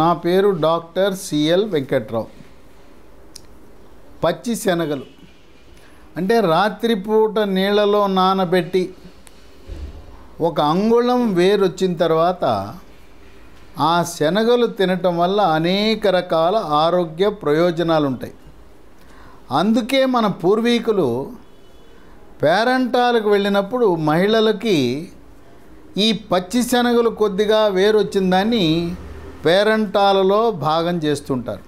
నా పేరు doctor CL Venkatrao పచ్చి శనగలు అంటే రాత్రిపూట నీళ్ళలో నానబెట్టి ఒక అంగుళం వేరు వచ్చిన తర్వాత ఆ శనగలు తినటం వల్ల అనేక రకాల ఆరోగ్య ప్రయోజనాలు ఉంటాయి అందుకే మన పూర్వీకులు పేరంటాలకు వెళ్ళినప్పుడు మహిళలకి ఈ పచ్చి శనగలు కొద్దిగా వేరొచ్చిన దాన్ని పేరంటాలలో భాగం చేస్తుంటారు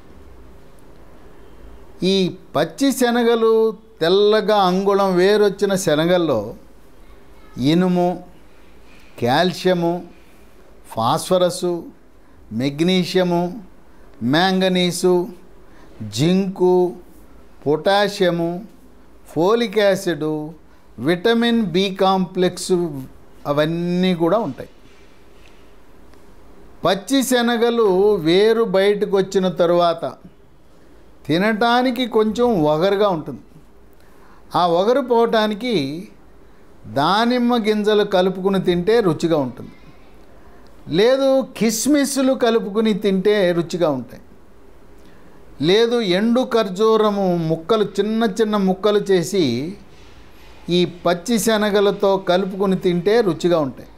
ఈ పచ్చి శనగలు తెల్లగా అంగుళం వేరొచ్చిన శనగల్లో ఇనుము calcium phosphorus magnesium manganese zinc potassium folic acid vitamin B complex అవన్నీ కూడా ఉంటాయి పచ్చి శనగలు వేరు బయటకు వచ్చిన తరువాత తినటానికి కొంచెం ఒగరుగా ఉంటుంది ఆ ఒగరు పోవటానికి దానిమ్మ గింజలు కలుపుకుని తింటే రుచిగా ఉంటుంది లేదు కిస్మిస్లు కలుపుకుని తింటే రుచిగా ఉంటాయి లేదు ఎండు ఖర్జూరము ముక్కలు చిన్న చిన్న ముక్కలు చేసి ఈ పచ్చి శనగలతో కలుపుకుని తింటే రుచిగా ఉంటాయి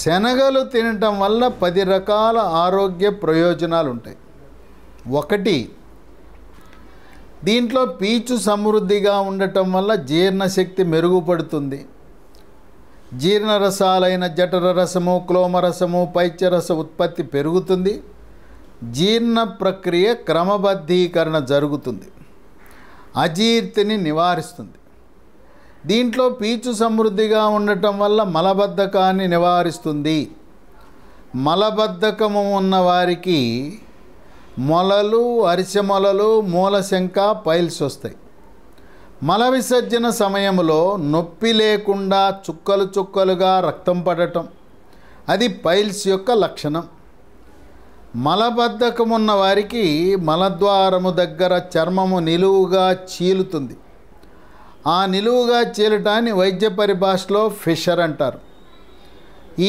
శనగలు తినటం వల్ల పది రకాల ఆరోగ్య ప్రయోజనాలు ఉంటాయి ఒకటి దీంట్లో పీచు సమృద్ధిగా ఉండటం వల్ల జీర్ణశక్తి మెరుగుపడుతుంది జీర్ణరసాలైన జఠర రసము క్లోమరసము పైత్యరస ఉత్పత్తి పెరుగుతుంది జీర్ణ ప్రక్రియ క్రమబద్ధీకరణ జరుగుతుంది అజీర్తిని నివారిస్తుంది దీంట్లో పీచు సమృద్ధిగా ఉండటం వల్ల మలబద్ధకాన్ని నివారిస్తుంది మలబద్ధకము ఉన్నవారికి మొలలు అరిసె మొలలు మూలశంక పైల్స్ వస్తాయి మల విసర్జన సమయంలో నొప్పి లేకుండా చుక్కలు చుక్కలుగా రక్తం పడటం అది పైల్స్ యొక్క లక్షణం మలబద్ధకం ఉన్న వారికి మలద్వారము దగ్గర చర్మము నిలువుగా చీలుతుంది ఆ నిలువుగా చీలటాన్ని వైద్య పరిభాషలో ఫిషర్ అంటారు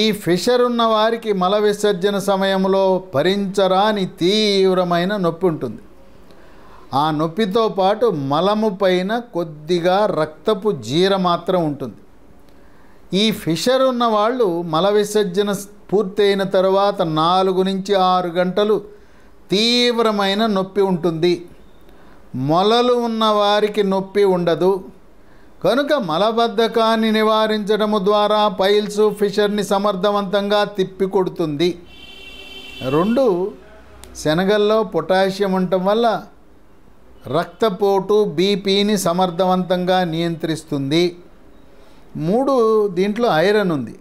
ఈ ఫిషర్ ఉన్నవారికి మల విసర్జన సమయంలో భరించరాని తీవ్రమైన నొప్పి ఉంటుంది ఆ నొప్పితో పాటు మలము పైన కొద్దిగా రక్తపు జీర మాత్రం ఉంటుంది ఈ ఫిషర్ ఉన్న వాళ్ళు మల విసర్జన పూర్తయిన తర్వాత నాలుగు నుంచి ఆరు గంటలు తీవ్రమైన నొప్పి ఉంటుంది మొలలు ఉన్నవారికి నొప్పి ఉండదు కనుక మలబద్ధకాన్ని నివారించడము ద్వారా పైల్స్ ఫిషర్ని సమర్థవంతంగా తిప్పికొడుతుంది రెండు శనగల్లో పొటాషియం ఉండటం వల్ల రక్తపోటు బీపీని సమర్థవంతంగా నియంత్రిస్తుంది మూడు దీంట్లో ఐరన్ ఉంది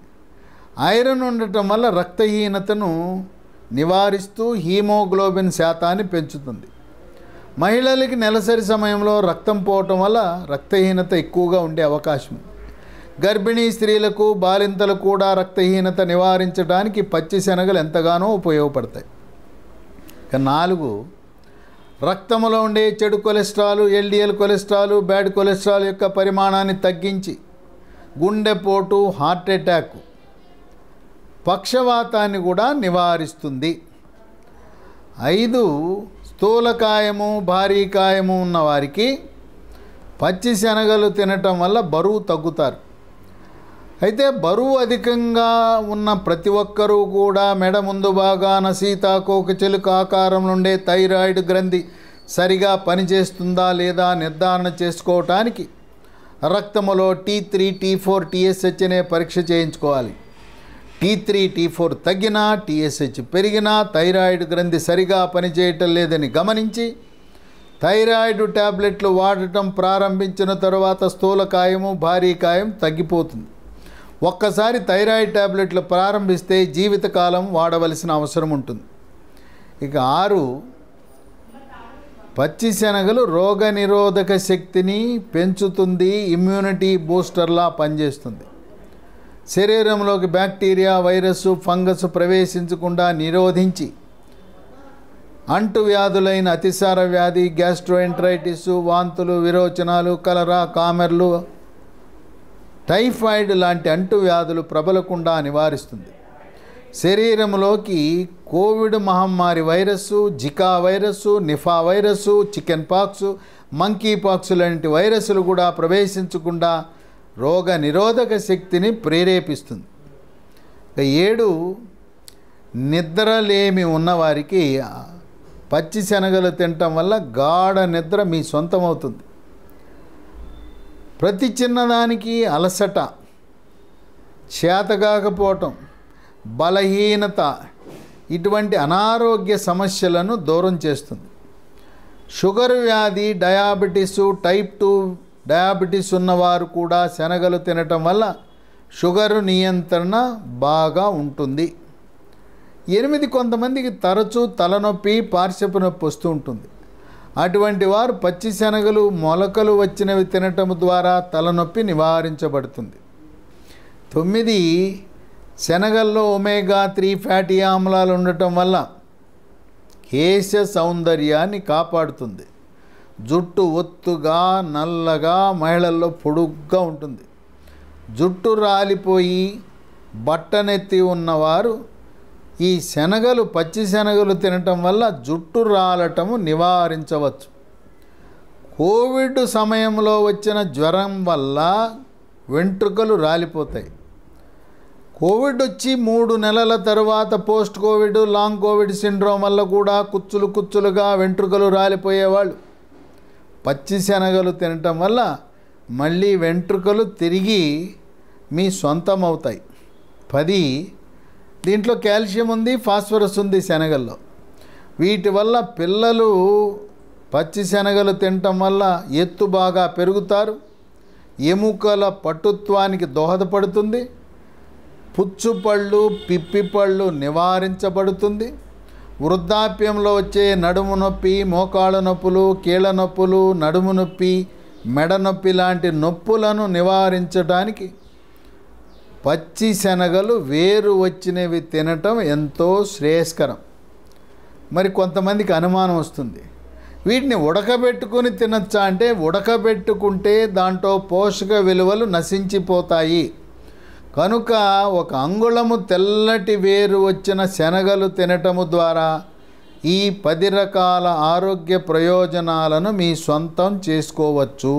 ఐరన్ ఉండటం వల్ల రక్తహీనతను నివారిస్తూ హీమోగ్లోబిన్ శాతాన్ని పెంచుతుంది మహిళలకి నెలసరి సమయంలో రక్తం పోవటం వల్ల రక్తహీనత ఎక్కువగా ఉండే అవకాశం గర్భిణీ స్త్రీలకు బాలింతలు కూడా రక్తహీనత నివారించడానికి పచ్చి శనగలు ఎంతగానో ఉపయోగపడతాయి నాలుగు రక్తంలో ఉండే చెడు cholesterol LDL cholesterol bad cholesterol యొక్క పరిమాణాన్ని తగ్గించి గుండెపోటు హార్ట్ అటాక్ పక్షవాతాన్ని కూడా నివారిస్తుంది ఐదు స్థూలకాయము భారీ కాయము ఉన్నవారికి పచ్చిశనగలు తినటం వల్ల బరువు తగ్గుతారు అయితే బరువు అధికంగా ఉన్న ప్రతి ఒక్కరూ కూడా మెడ ముందు భాగాన సీతాకోకచెలుక ఆకారం నుండే థైరాయిడ్ గ్రంథి సరిగా పనిచేస్తుందా లేదా నిర్ధారణ చేసుకోవటానికి రక్తములో T three T four TSH అనే పరీక్ష చేయించుకోవాలి టీ త్రీ టీ ఫోర్ తగ్గినా టీఎస్హెచ్ పెరిగినా థైరాయిడ్ గ్రంథి సరిగా పనిచేయటం లేదని గమనించి థైరాయిడ్ ట్యాబ్లెట్లు వాడటం ప్రారంభించిన తర్వాత స్థూలకాయము భారీ కాయం తగ్గిపోతుంది ఒక్కసారి థైరాయిడ్ ట్యాబ్లెట్లు ప్రారంభిస్తే జీవితకాలం వాడవలసిన అవసరం ఉంటుంది ఇక ఆరు పచ్చి శనగలు రోగనిరోధక శక్తిని పెంచుతుంది ఇమ్యూనిటీ బూస్టర్లా పనిచేస్తుంది శరీరంలోకి బ్యాక్టీరియా వైరస్ ఫంగస్ ప్రవేశించకుండా నిరోధించి అంటువ్యాధులైన అతిసార వ్యాధి గ్యాస్ట్రోఎంట్రైటిస్ వాంతులు విరోచనాలు కలరా కామెర్లు టైఫాయిడ్ లాంటి అంటువ్యాధులు ప్రబలకుండా నివారిస్తుంది శరీరంలోకి కోవిడ్ మహమ్మారి virus Zika virus Nipah virus chicken pox monkey pox లాంటి వైరస్లు కూడా ప్రవేశించకుండా రోగ నిరోధక శక్తిని ప్రేరేపిస్తుంది ఏడు నిద్రలేమి ఉన్నవారికి పచ్చిశనగలు తినటం వల్ల గాఢ నిద్ర మీ సొంతమవుతుంది ప్రతి చిన్నదానికి అలసట చేతగాకపోవటం బలహీనత ఇటువంటి అనారోగ్య సమస్యలను దూరం చేస్తుంది షుగర్ వ్యాధి డయాబెటీసు టైప్ టూ డయాబెటీస్ ఉన్నవారు కూడా శనగలు తినటం వల్ల షుగర్ నియంత్రణ బాగా ఉంటుంది ఎనిమిది కొంతమందికి తరచూ తలనొప్పి పార్శ్వపు నొప్పి వస్తూ ఉంటుంది అటువంటి వారు పచ్చి శనగలు మొలకలు వచ్చినవి తినటం ద్వారా తలనొప్పి నివారించబడుతుంది తొమ్మిది శనగల్లో ఒమేగా త్రీ ఫ్యాటీ ఆమ్లాలు ఉండటం వల్ల కేశ సౌందర్యాన్ని కాపాడుతుంది జుట్టు ఒత్తుగా నల్లగా మహిళల్లో పొడుగ్గా ఉంటుంది జుట్టు రాలిపోయి బట్టనెత్తి ఉన్నవారు ఈ శనగలు పచ్చి శనగలు తినటం వల్ల జుట్టు రాలటము నివారించవచ్చు కోవిడ్ సమయంలో వచ్చిన జ్వరం వల్ల వెంట్రుకలు రాలిపోతాయి కోవిడ్ వచ్చి మూడు నెలల తరువాత post Covid long Covid syndrome వల్ల కూడా కుచ్చులు కుచ్చులుగా వెంట్రుకలు రాలిపోయేవాళ్ళు పచ్చి శనగలు తినటం వల్ల మళ్ళీ వెంట్రుకలు తిరిగి మీ సొంతం అవుతాయి పది దీంట్లో కాల్షియం ఉంది ఫాస్ఫరస్ ఉంది శనగల్లో వీటి వల్ల పిల్లలు పచ్చి శనగలు తినటం వల్ల ఎత్తు బాగా పెరుగుతారు ఎముకల పటుత్వానికి దోహదపడుతుంది పుచ్చుపళ్ళు పిప్పిపళ్ళు నివారించబడుతుంది వృద్ధాప్యంలో వచ్చే నడుము నొప్పి మోకాళ్ళ నొప్పులు కీళ్ళ నొప్పులు నడుము నొప్పి మెడ నొప్పి లాంటి నొప్పులను నివారించడానికి పచ్చి శనగలు వేరు వచ్చినవి తినటం ఎంతో శ్రేయస్కరం మరి కొంతమందికి అనుమానం వస్తుంది వీటిని ఉడకబెట్టుకుని తినచ్చా అంటే ఉడకబెట్టుకుంటే దాంట్లో పోషక విలువలు నశించిపోతాయి కనుక ఒక అంగుళము తెల్లటి వేరు వచ్చిన శనగలు తినటము ద్వారా ఈ పది రకాల ఆరోగ్య ప్రయోజనాలను మీ సొంతం చేసుకోవచ్చు